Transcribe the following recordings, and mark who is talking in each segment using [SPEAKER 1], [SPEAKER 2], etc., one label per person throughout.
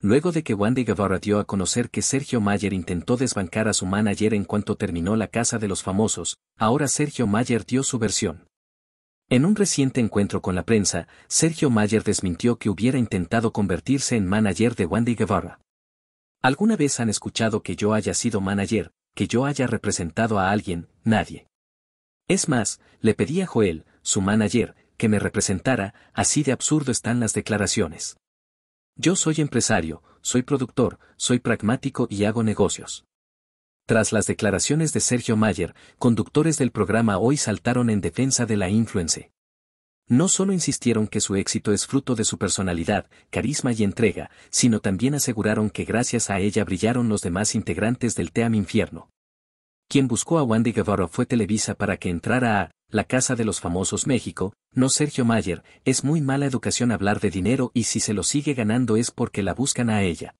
[SPEAKER 1] Luego de que Wandy Guevara dio a conocer que Sergio Mayer intentó desbancar a su manager en cuanto terminó la Casa de los Famosos, ahora Sergio Mayer dio su versión. En un reciente encuentro con la prensa, Sergio Mayer desmintió que hubiera intentado convertirse en manager de Wandy Guevara. ¿Alguna vez han escuchado que yo haya sido manager, que yo haya representado a alguien? Nadie. Es más, le pedí a Joel, su manager, que me representara, así de absurdo están las declaraciones. Yo soy empresario, soy productor, soy pragmático y hago negocios. Tras las declaraciones de Sergio Mayer, conductores del programa hoy saltaron en defensa de la influencia. No solo insistieron que su éxito es fruto de su personalidad, carisma y entrega, sino también aseguraron que gracias a ella brillaron los demás integrantes del Team Infierno. Quien buscó a Wendy Guevara fue Televisa para que entrara a la Casa de los Famosos México, no Sergio Mayer, es muy mala educación hablar de dinero y si se lo sigue ganando es porque la buscan a ella.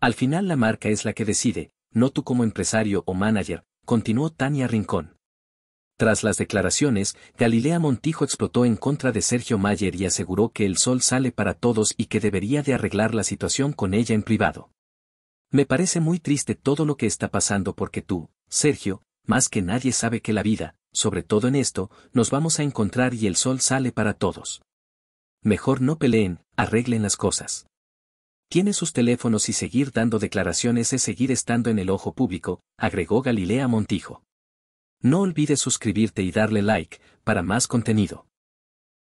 [SPEAKER 1] Al final la marca es la que decide, no tú como empresario o manager, continuó Tania Rincón. Tras las declaraciones, Galilea Montijo explotó en contra de Sergio Mayer y aseguró que el sol sale para todos y que debería de arreglar la situación con ella en privado. Me parece muy triste todo lo que está pasando porque tú, Sergio, más que nadie sabe que la vida, sobre todo en esto, nos vamos a encontrar y el sol sale para todos. Mejor no peleen, arreglen las cosas. Tiene sus teléfonos y seguir dando declaraciones es seguir estando en el ojo público, agregó Galilea Montijo. No olvides suscribirte y darle like, para más contenido.